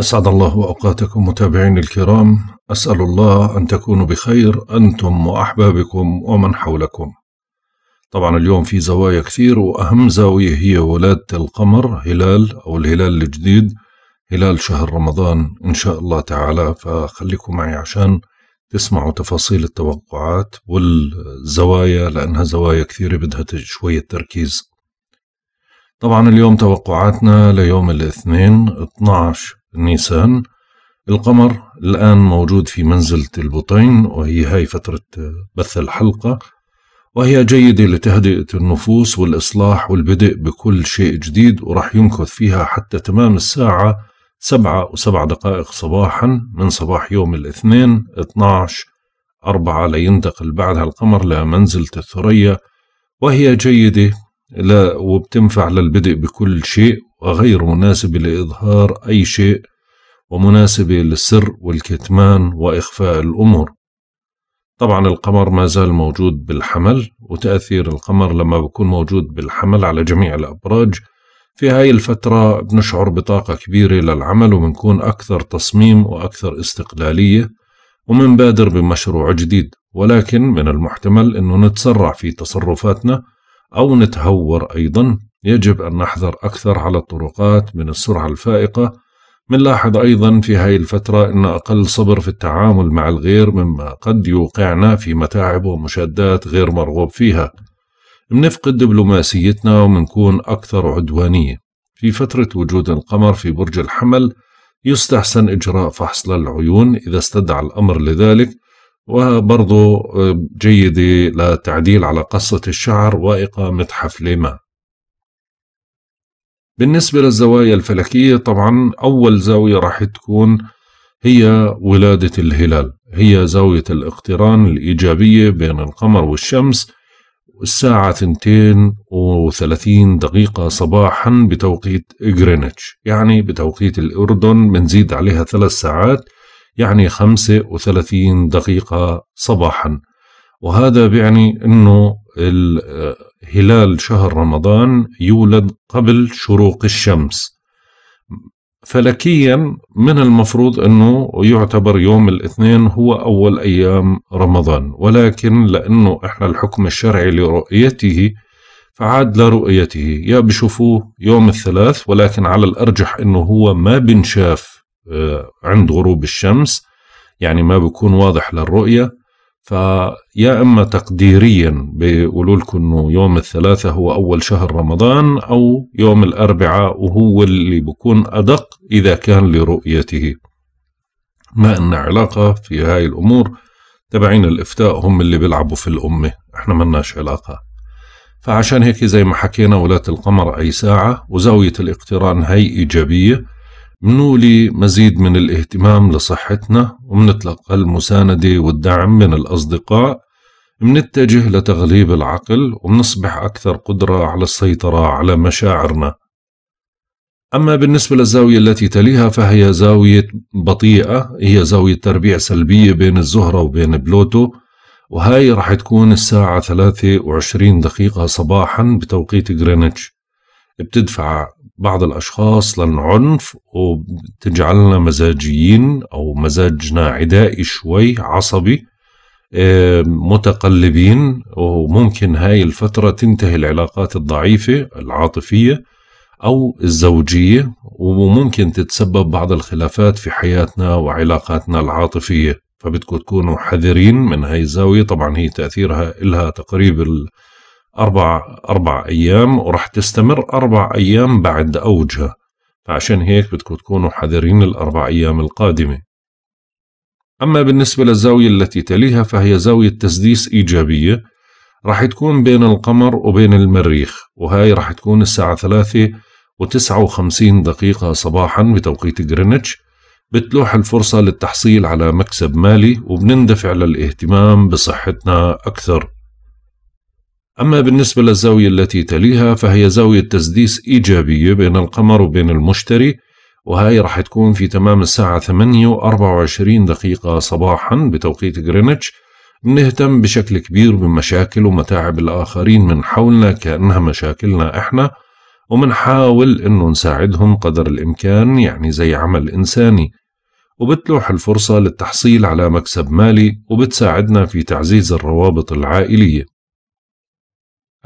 أسعد الله أوقاتكم متابعين الكرام أسأل الله أن تكونوا بخير أنتم وأحبابكم ومن حولكم طبعا اليوم في زوايا كثير وأهم زاوية هي ولادة القمر هلال أو الهلال الجديد هلال شهر رمضان إن شاء الله تعالى فخليكم معي عشان تسمعوا تفاصيل التوقعات والزوايا لأنها زوايا كثيرة بدها شوية تركيز طبعا اليوم توقعاتنا ليوم الاثنين 12 نيسان القمر الآن موجود في منزلة البطين وهي هاي فترة بث الحلقة وهي جيدة لتهدئة النفوس والإصلاح والبدء بكل شيء جديد ورح يمكث فيها حتى تمام الساعة سبعة وسبع دقائق صباحا من صباح يوم الاثنين 12 أربعة لينتقل بعدها القمر لمنزلة الثريا وهي جيدة لا وبتنفع للبدء بكل شيء وغير مناسبة لإظهار أي شيء ومناسبة للسر والكتمان وإخفاء الأمور طبعا القمر ما زال موجود بالحمل وتأثير القمر لما بكون موجود بالحمل على جميع الأبراج في هاي الفترة بنشعر بطاقة كبيرة للعمل وبنكون أكثر تصميم وأكثر استقلالية ومنبادر بمشروع جديد ولكن من المحتمل أنه نتسرع في تصرفاتنا أو نتهور أيضا يجب أن نحذر أكثر على الطرقات من السرعة الفائقة منلاحظ أيضا في هاي الفترة أن أقل صبر في التعامل مع الغير مما قد يوقعنا في متاعب ومشادات غير مرغوب فيها منفقد دبلوماسيتنا ومنكون أكثر عدوانية في فترة وجود القمر في برج الحمل يستحسن إجراء فحص للعيون إذا استدعى الأمر لذلك وبرضو آه، جيدة لتعديل على قصة الشعر وإقامة حفلة ما بالنسبة للزوايا الفلكية طبعا أول زاوية راح تكون هي ولادة الهلال هي زاوية الاقتران الإيجابية بين القمر والشمس الساعة 32 دقيقة صباحا بتوقيت غرينتش يعني بتوقيت الأردن بنزيد عليها ثلاث ساعات يعني 35 دقيقة صباحا وهذا بيعني أنه هلال شهر رمضان يولد قبل شروق الشمس فلكيا من المفروض أنه يعتبر يوم الاثنين هو أول أيام رمضان ولكن لأنه إحنا الحكم الشرعي لرؤيته فعاد لرؤيته يا بشوفوه يوم الثلاث ولكن على الأرجح أنه هو ما بنشاف آه، عند غروب الشمس يعني ما بيكون واضح للرؤية فيا إما تقديريا بيقولوا لكم إنه يوم الثلاثة هو أول شهر رمضان أو يوم الأربعاء وهو اللي بكون أدق إذا كان لرؤيته ما إن علاقة في هاي الأمور تبعين الإفتاء هم اللي بيلعبوا في الأمة إحنا مناش علاقة فعشان هيك زي ما حكينا ولاة القمر أي ساعة وزاوية الاقتران هي إيجابية منولي مزيد من الاهتمام لصحتنا ومنتلقى المساندة والدعم من الأصدقاء منتجه لتغليب العقل ومنصبح أكثر قدرة على السيطرة على مشاعرنا أما بالنسبة للزاوية التي تليها فهي زاوية بطيئة هي زاوية تربيع سلبية بين الزهرة وبين بلوتو وهاي راح تكون الساعة 23 دقيقة صباحا بتوقيت غرينتش بتدفع بعض الأشخاص للعنف وتجعلنا مزاجيين أو مزاجنا عدائي شوي عصبي آه، متقلبين وممكن هاي الفترة تنتهي العلاقات الضعيفة العاطفية أو الزوجية وممكن تتسبب بعض الخلافات في حياتنا وعلاقاتنا العاطفية فبدكم تكونوا حذرين من هاي الزاوية طبعا هي تأثيرها إلها تقريب أربع أربع أيام وراح تستمر أربع أيام بعد أوجها فعشان هيك بدكم تكونوا حذرين الأربع أيام القادمة أما بالنسبة للزاوية التي تليها فهي زاوية تسديس إيجابية راح تكون بين القمر وبين المريخ وهاي راح تكون الساعة ثلاثة وتسعة وخمسين دقيقة صباحا بتوقيت غرينتش بتلوح الفرصة للتحصيل على مكسب مالي وبنندفع للاهتمام بصحتنا أكثر أما بالنسبة للزاوية التي تليها فهي زاوية تسديس إيجابية بين القمر وبين المشتري وهي راح تكون في تمام الساعة 8 و 24 دقيقة صباحا بتوقيت غرينتش نهتم بشكل كبير بمشاكل ومتاعب الآخرين من حولنا كأنها مشاكلنا إحنا ومنحاول إنه نساعدهم قدر الإمكان يعني زي عمل إنساني وبتلوح الفرصة للتحصيل على مكسب مالي وبتساعدنا في تعزيز الروابط العائلية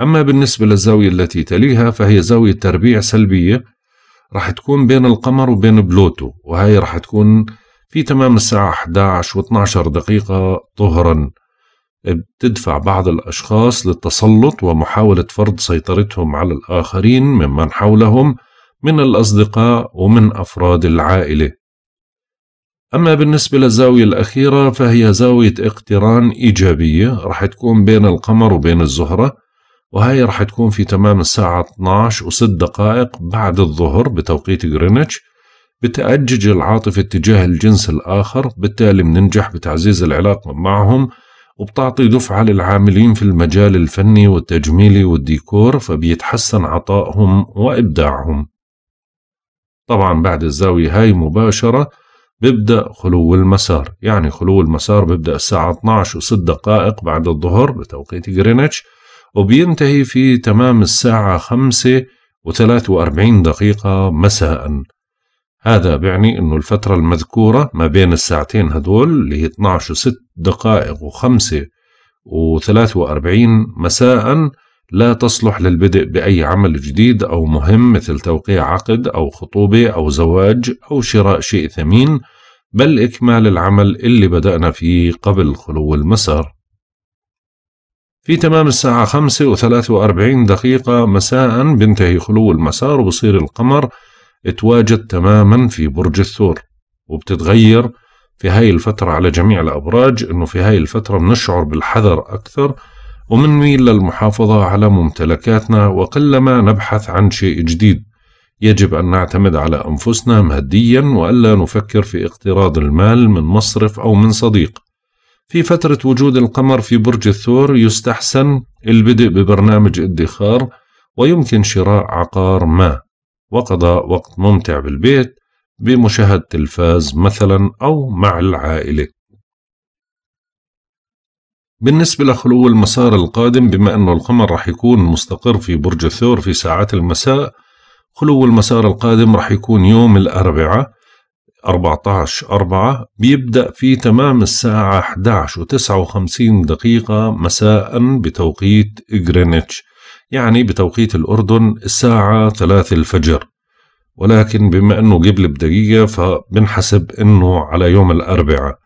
أما بالنسبة للزاوية التي تليها فهي زاوية تربيع سلبية راح تكون بين القمر وبين بلوتو وهي راح تكون في تمام الساعة 11 و 12 دقيقة ظهرا بتدفع بعض الأشخاص للتسلط ومحاولة فرض سيطرتهم على الآخرين ممن حولهم من الأصدقاء ومن أفراد العائلة أما بالنسبة للزاوية الأخيرة فهي زاوية اقتران إيجابية راح تكون بين القمر وبين الزهرة وهي راح تكون في تمام الساعة 12 و6 دقائق بعد الظهر بتوقيت غرينتش بتأجج العاطفة اتجاه الجنس الآخر بالتالي بننجح بتعزيز العلاقة معهم وبتعطي دفعة للعاملين في المجال الفني والتجميلي والديكور فبيتحسن عطائهم وإبداعهم طبعا بعد الزاوية هاي مباشرة بيبدأ خلو المسار يعني خلو المسار بيبدأ الساعة 12 و6 دقائق بعد الظهر بتوقيت غرينتش وبينتهي في تمام الساعة خمسة وثلاث وأربعين دقيقة مساء هذا بيعني أنه الفترة المذكورة ما بين الساعتين هدول اللي هي 12 وست دقائق وخمسة وثلاث وأربعين مساء لا تصلح للبدء بأي عمل جديد أو مهم مثل توقيع عقد أو خطوبة أو زواج أو شراء شيء ثمين بل إكمال العمل اللي بدأنا فيه قبل خلو المسار في تمام الساعة خمسة وثلاثة وأربعين دقيقة مساء بينتهي خلو المسار وبصير القمر اتواجد تماما في برج الثور وبتتغير في هاي الفترة على جميع الأبراج إنه في هاي الفترة بنشعر بالحذر أكثر ومنميل للمحافظة على ممتلكاتنا وقلما نبحث عن شيء جديد يجب أن نعتمد على أنفسنا ماديا وألا نفكر في اقتراض المال من مصرف أو من صديق في فترة وجود القمر في برج الثور يستحسن البدء ببرنامج ادخار ويمكن شراء عقار ما وقضاء وقت ممتع بالبيت بمشاهدة تلفاز مثلا أو مع العائلة بالنسبة لخلو المسار القادم بما أنه القمر رح يكون مستقر في برج الثور في ساعات المساء خلو المسار القادم رح يكون يوم الأربعاء 14 4 بيبدأ في تمام الساعة 11:59 دقيقة مساء بتوقيت جرينتش يعني بتوقيت الأردن الساعة 3 الفجر ولكن بما أنه قبل بدقيقة فبنحسب أنه على يوم الأربعاء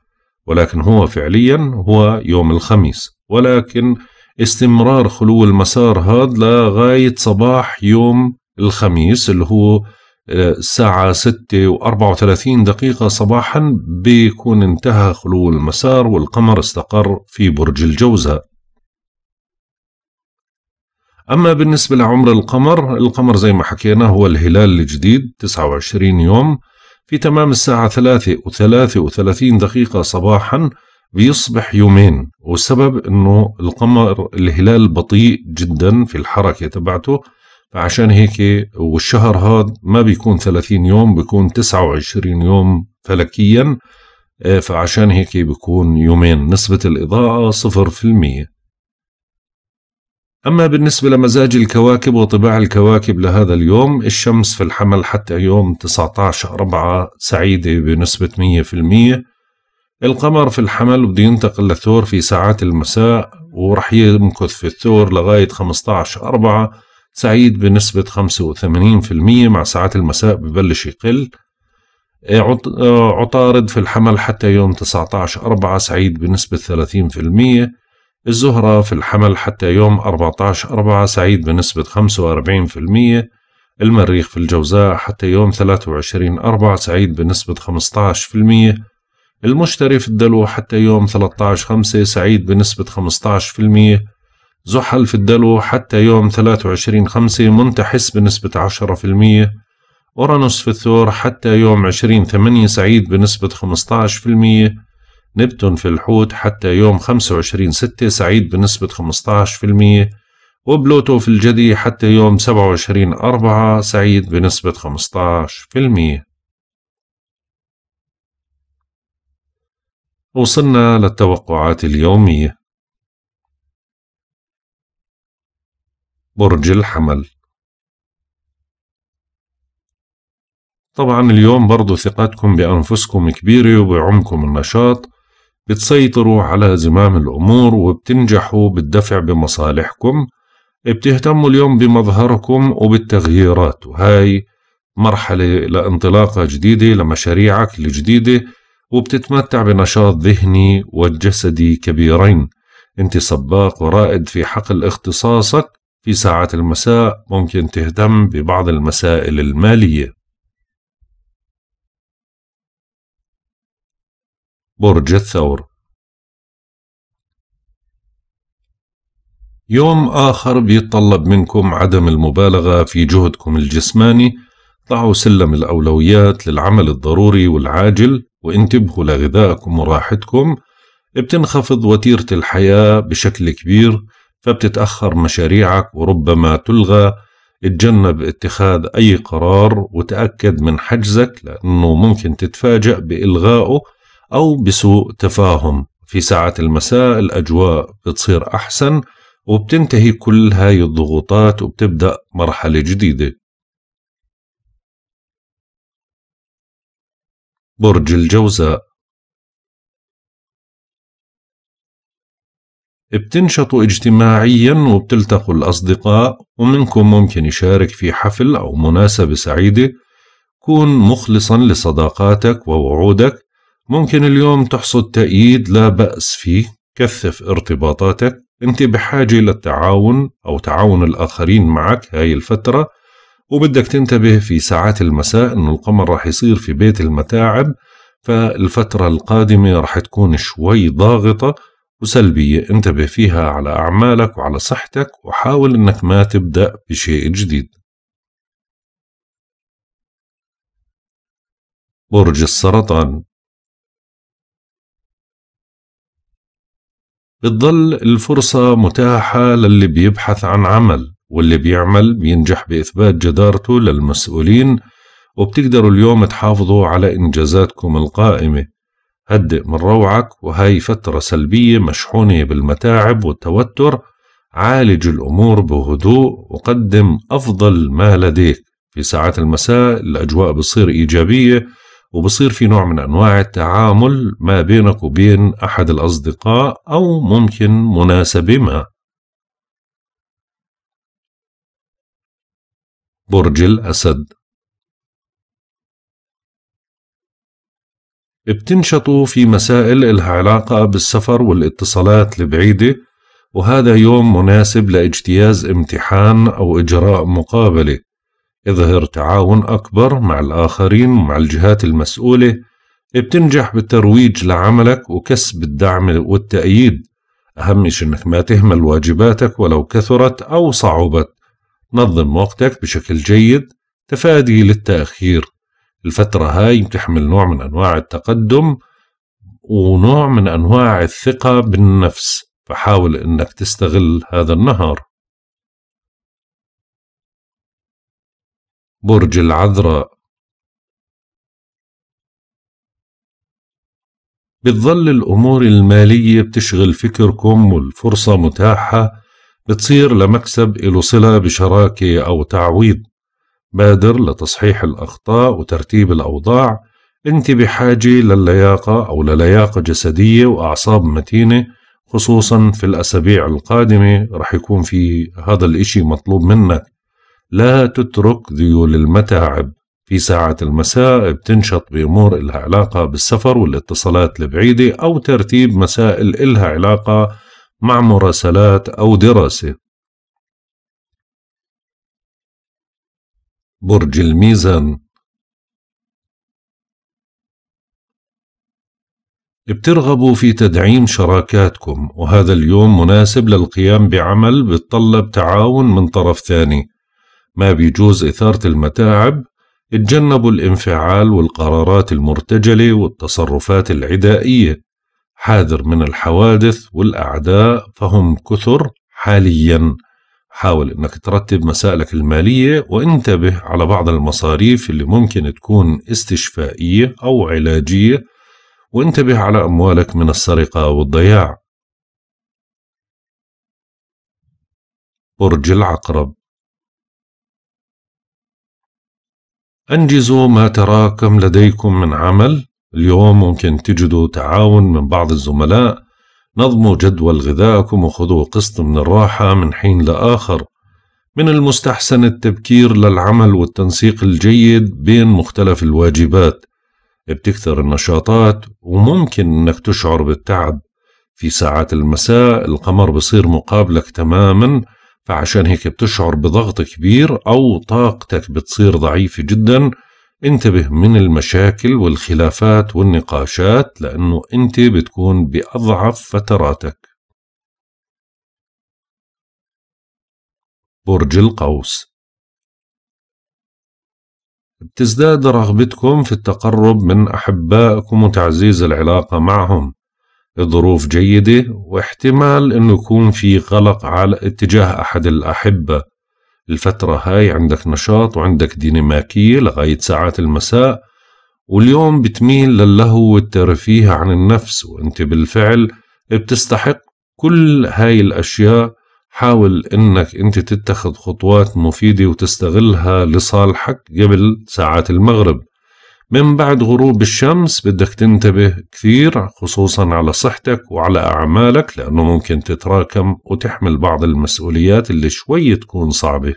ولكن هو فعليا هو يوم الخميس ولكن استمرار خلو المسار هذا لغاية صباح يوم الخميس اللي هو الساعة ستة وأربعة وثلاثين دقيقة صباحا بيكون انتهى خلو المسار والقمر استقر في برج الجوزاء أما بالنسبة لعمر القمر القمر زي ما حكينا هو الهلال الجديد 29 يوم في تمام الساعة ثلاثة وثلاثة وثلاثين دقيقة صباحا بيصبح يومين والسبب أنه القمر الهلال بطيء جدا في الحركة تبعته فعشان هيك والشهر هذا ما بيكون 30 يوم بيكون 29 يوم فلكيا آه، فعشان هيك بيكون يومين نسبة الإضاءة 0% أما بالنسبة لمزاج الكواكب وطباع الكواكب لهذا اليوم الشمس في الحمل حتى يوم 19 أربعة سعيدة بنسبة 100% القمر في الحمل بده ينتقل لثور في ساعات المساء ورح يمكث في الثور لغاية 15 أربعة سعيد بنسبة 85% مع ساعات المساء ببلش يقل إيه، آه، عطارد في الحمل حتى يوم 19 4 سعيد بنسبة 30% الزهرة في الحمل حتى يوم 14 4 سعيد بنسبة 45% المريخ في الجوزاء حتى يوم 23 4 سعيد بنسبة 15% المشتري في الدلو حتى يوم 13 5 سعيد بنسبة 15% زحل في الدلو حتى يوم 23 خمسة منتحس بنسبة 10% أورانوس في الثور حتى يوم 20 8 سعيد بنسبة 15% نبتون في الحوت حتى يوم 25 6 سعيد بنسبة 15% وبلوتو في الجدي حتى يوم 27 4 سعيد بنسبة 15% وصلنا للتوقعات اليومية برج الحمل طبعا اليوم برضو ثقتكم بأنفسكم كبيرة وبعمكم النشاط بتسيطروا على زمام الأمور وبتنجحوا بالدفع بمصالحكم بتهتموا اليوم بمظهركم وبالتغييرات وهاي مرحلة لانطلاقة جديدة لمشاريعك الجديدة وبتتمتع بنشاط ذهني وجسدي كبيرين انت سباق ورائد في حقل اختصاصك في ساعات المساء ممكن تهتم ببعض المسائل المالية برج الثور يوم آخر بيتطلب منكم عدم المبالغة في جهدكم الجسماني ضعوا سلم الأولويات للعمل الضروري والعاجل وانتبهوا لغذائكم وراحتكم بتنخفض وتيرة الحياة بشكل كبير فبتتأخر مشاريعك وربما تلغى اتجنب اتخاذ أي قرار وتأكد من حجزك لأنه ممكن تتفاجأ بإلغائه أو بسوء تفاهم في ساعة المساء الأجواء بتصير أحسن وبتنتهي كل هاي الضغوطات وبتبدأ مرحلة جديدة برج الجوزاء بتنشطوا اجتماعيا وبتلتقوا الأصدقاء ومنكم ممكن يشارك في حفل أو مناسبة سعيدة كون مخلصا لصداقاتك ووعودك ممكن اليوم تحصد تأييد لا بأس فيه كثف ارتباطاتك انت بحاجة للتعاون أو تعاون الآخرين معك هاي الفترة وبدك تنتبه في ساعات المساء أن القمر رح يصير في بيت المتاعب فالفترة القادمة رح تكون شوي ضاغطة وسلبية انتبه فيها على أعمالك وعلى صحتك وحاول أنك ما تبدأ بشيء جديد برج السرطان بتضل الفرصة متاحة للي بيبحث عن عمل واللي بيعمل بينجح بإثبات جدارته للمسؤولين وبتقدروا اليوم تحافظوا على إنجازاتكم القائمة هدئ من روعك وهاي فترة سلبية مشحونة بالمتاعب والتوتر عالج الأمور بهدوء وقدم أفضل ما لديك في ساعات المساء الأجواء بصير إيجابية وبصير في نوع من أنواع التعامل ما بينك وبين أحد الأصدقاء أو ممكن مناسبة ما برج الأسد بتنشطوا في مسائل إلها علاقة بالسفر والاتصالات البعيدة وهذا يوم مناسب لاجتياز امتحان أو إجراء مقابلة اظهر تعاون أكبر مع الآخرين ومع الجهات المسؤولة بتنجح بالترويج لعملك وكسب الدعم والتأييد أهم شيء أنك ما تهمل واجباتك ولو كثرت أو صعبت نظم وقتك بشكل جيد تفادي للتأخير الفترة هاي بتحمل نوع من أنواع التقدم ونوع من أنواع الثقة بالنفس فحاول أنك تستغل هذا النهار برج العذراء بتظل الأمور المالية بتشغل فكركم والفرصة متاحة بتصير لمكسب إلو صلة بشراكة أو تعويض بادر لتصحيح الأخطاء وترتيب الأوضاع أنت بحاجة للياقة أو للياقة جسدية وأعصاب متينة خصوصا في الأسابيع القادمة رح يكون في هذا الإشي مطلوب منك لا تترك ذيول المتاعب في ساعة المساء بتنشط بأمور إلها علاقة بالسفر والاتصالات البعيدة أو ترتيب مسائل إلها علاقة مع مراسلات أو دراسة برج الميزان بترغبوا في تدعيم شراكاتكم وهذا اليوم مناسب للقيام بعمل بتطلب تعاون من طرف ثاني ما بيجوز إثارة المتاعب اتجنبوا الانفعال والقرارات المرتجلة والتصرفات العدائية حاذر من الحوادث والأعداء فهم كثر حالياً حاول انك ترتب مسائلك المالية وانتبه على بعض المصاريف اللي ممكن تكون استشفائية او علاجية وانتبه على اموالك من السرقة والضياع برج العقرب أنجزوا ما تراكم لديكم من عمل اليوم ممكن تجدوا تعاون من بعض الزملاء نظموا جدول غذائكم وخذوا قسط من الراحة من حين لآخر من المستحسن التبكير للعمل والتنسيق الجيد بين مختلف الواجبات بتكثر النشاطات وممكن انك تشعر بالتعب في ساعات المساء القمر بصير مقابلك تماما فعشان هيك بتشعر بضغط كبير أو طاقتك بتصير ضعيفة جدا انتبه من المشاكل والخلافات والنقاشات لأنه أنت بتكون بأضعف فتراتك برج القوس بتزداد رغبتكم في التقرب من أحبائكم وتعزيز العلاقة معهم الظروف جيدة واحتمال أنه يكون في غلق على اتجاه أحد الأحبة الفترة هاي عندك نشاط وعندك ديناميكية لغاية ساعات المساء واليوم بتميل للهو والترفيه عن النفس وانت بالفعل بتستحق كل هاي الأشياء حاول انك انت تتخذ خطوات مفيدة وتستغلها لصالحك قبل ساعات المغرب من بعد غروب الشمس بدك تنتبه كثير خصوصا على صحتك وعلى أعمالك لأنه ممكن تتراكم وتحمل بعض المسؤوليات اللي شوي تكون صعبة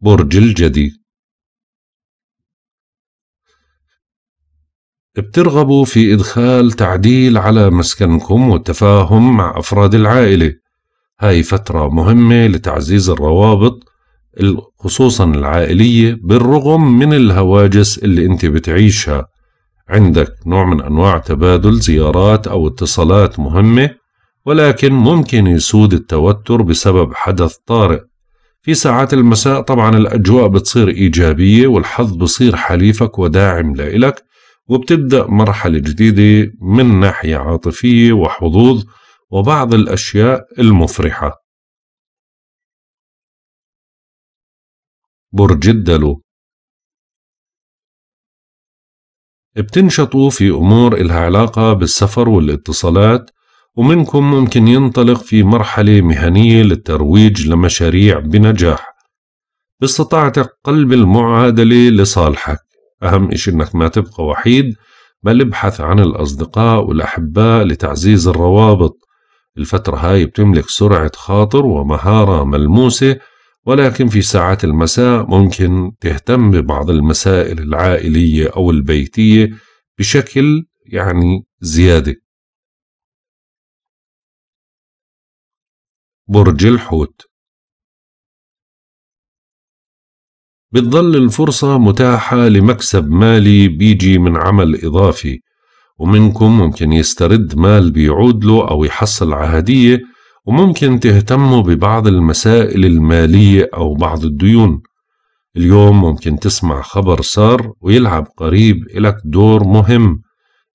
برج الجدي بترغبوا في إدخال تعديل على مسكنكم والتفاهم مع أفراد العائلة هاي فترة مهمة لتعزيز الروابط خصوصا العائلية بالرغم من الهواجس اللي انت بتعيشها عندك نوع من انواع تبادل زيارات او اتصالات مهمة ولكن ممكن يسود التوتر بسبب حدث طارئ في ساعات المساء طبعا الأجواء بتصير إيجابية والحظ بصير حليفك وداعم لإلك وبتبدأ مرحلة جديدة من ناحية عاطفية وحظوظ وبعض الأشياء المفرحة برج الدلو بتنشطوا في أمور إلها علاقة بالسفر والاتصالات ومنكم ممكن ينطلق في مرحلة مهنية للترويج لمشاريع بنجاح باستطاعتك قلب المعادلة لصالحك أهم إشي أنك ما تبقى وحيد بل ابحث عن الأصدقاء والأحباء لتعزيز الروابط الفترة هاي بتملك سرعة خاطر ومهارة ملموسة ولكن في ساعات المساء ممكن تهتم ببعض المسائل العائلية أو البيتية بشكل يعني زيادة برج الحوت بتظل الفرصة متاحة لمكسب مالي بيجي من عمل إضافي ومنكم ممكن يسترد مال بيعود له أو يحصل على هدية وممكن تهتموا ببعض المسائل المالية أو بعض الديون اليوم ممكن تسمع خبر صار ويلعب قريب إلك دور مهم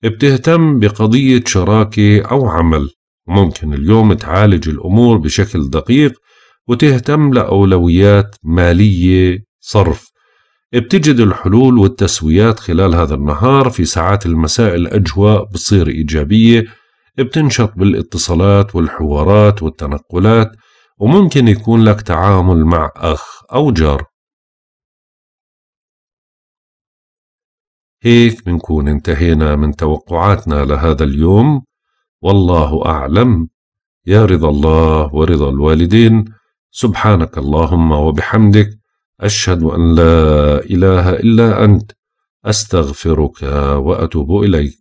بتهتم بقضية شراكة أو عمل وممكن اليوم تعالج الأمور بشكل دقيق وتهتم لأولويات مالية صرف بتجد الحلول والتسويات خلال هذا النهار في ساعات المساء الأجواء بتصير إيجابية بتنشط بالاتصالات والحوارات والتنقلات وممكن يكون لك تعامل مع أخ أو جار هيك بنكون انتهينا من توقعاتنا لهذا اليوم والله أعلم يا رضا الله ورضا الوالدين سبحانك اللهم وبحمدك أشهد أن لا إله إلا أنت أستغفرك وأتوب إليك